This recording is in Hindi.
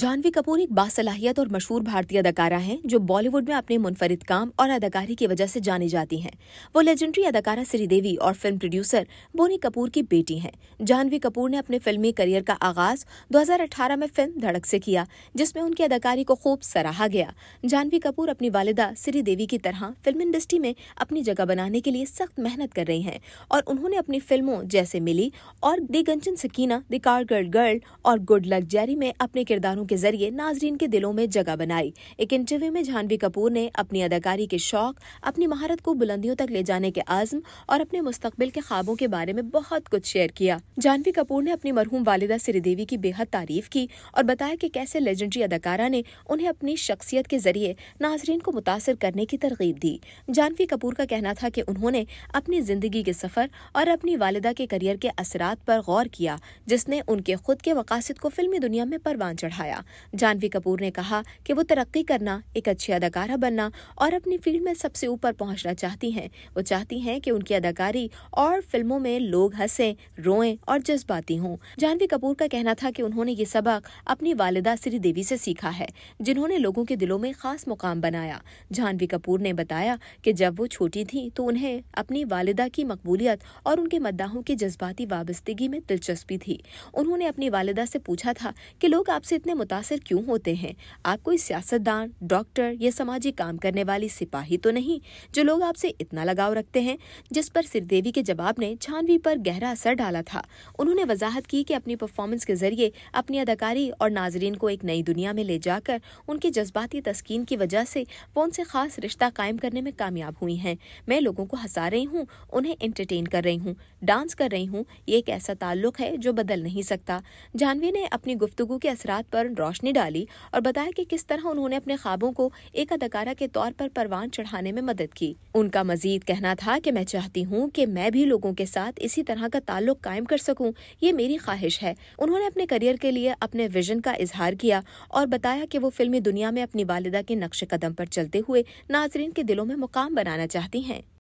जानवी कपूर एक बासलाहियत और मशहूर भारतीय अदाकारा हैं जो बॉलीवुड में अपने मुनफरिद काम और अदाकारी की वजह से जानी जाती हैं वो लेजेंडरी अदाकारा श्रीदेवी और फिल्म प्रोड्यूसर बोनी कपूर की बेटी हैं जानवी कपूर ने अपने फिल्मी करियर का आगाज 2018 में फिल्म धड़क से किया जिसमें उनकी अदाकारी को खूब सराहा गया जानवी कपूर अपनी वालदा श्रीदेवी की तरह फिल्म इंडस्ट्री में अपनी जगह बनाने के लिए सख्त मेहनत कर रही है और उन्होंने अपनी फिल्मों जैसे मिली और the Gunjan Saxena the Kargil girl और गुड लक जैरी में अपने किरदारों के जरिए नाजरीन के दिलों में जगह बनाई एक इंटरव्यू में जानवी कपूर ने अपनी अदाकारी के शौक अपनी महारत को बुलंदियों तक ले जाने के आजम और अपने मुस्तबिल के ख्वाबों के बारे में बहुत कुछ शेयर किया जानवी कपूर ने अपनी मरहूम वालिदा श्रीदेवी की बेहद तारीफ की और बताया की कैसे लेजेंडरी अदाकारा ने उन्हें अपनी शख्सियत के जरिए नाजरीन को मुतासर करने की तरगीब दी जानवी कपूर का कहना था की उन्होंने अपनी जिंदगी के सफर और अपनी वालदा के करियर के असरा पर गौर किया जिसने उनके खुद के मकासद को फिल्मी दुनिया में परवान चढ़ाया किया जानवी कपूर ने कहा कि वो तरक्की करना एक अच्छी अदाकारा बनना और अपनी फील्ड में सबसे ऊपर पहुंचना चाहती हैं वो चाहती हैं कि उनकी अदाकारी और फिल्मों में लोग हंसे रोएं और जज्बाती हों जानवी कपूर का कहना था कि उन्होंने ये सबक अपनी वालिदा श्रीदेवी से सीखा है जिन्होंने लोगों के दिलों में खास मुकाम बनाया जानवी कपूर ने बताया कि जब वो छोटी थी तो उन्हें अपनी वालिदा की मकबूलियत और उनके मद्दाहों की जज्बाती वाबस्तगी में दिलचस्पी थी उन्होंने अपनी वालिदा से पूछा था कि लोग आपसे इतने मुतासर क्यों होते हैं आप कोई सियासतदान डॉक्टर या सामाजिक काम करने वाली सिपाही तो नहीं जो लोग आपसे इतना लगाव रखते हैं जिस पर सिरदेवी के जवाब ने छानवी पर गहरा असर डाला था उन्होंने वजाहत की कि अपनी परफॉर्मेंस के जरिए अपनी अदाकारी और नाजरीन को एक नई दुनिया में ले जाकर उनके जज्बाती तस्कीन की वजह से वो उनसे खास रिश्ता कायम करने में कामयाब हुई हैं मैं लोगों को हंसा रही हूँ उन्हें एंटरटेन कर रही हूँ डांस कर रही हूँ ये एक ऐसा ताल्लुक है जो बदल नहीं सकता जानवी ने अपनी गुफ्तु के असरात पर कारण रोशनी डाली और बताया कि किस तरह उन्होंने अपने ख्वाबों को एक अदाकारा के तौर पर परवान चढ़ाने में मदद की उनका मजीद कहना था कि मैं चाहती हूँ कि मैं भी लोगों के साथ इसी तरह का ताल्लुक कायम कर सकूँ ये मेरी ख्वाहिश है उन्होंने अपने करियर के लिए अपने विजन का इजहार किया और बताया कि वो फिल्मी दुनिया में अपनी वालदा के नक्श कदम पर चलते हुए नाजरीन के दिलों में मुकाम बनाना चाहती हैं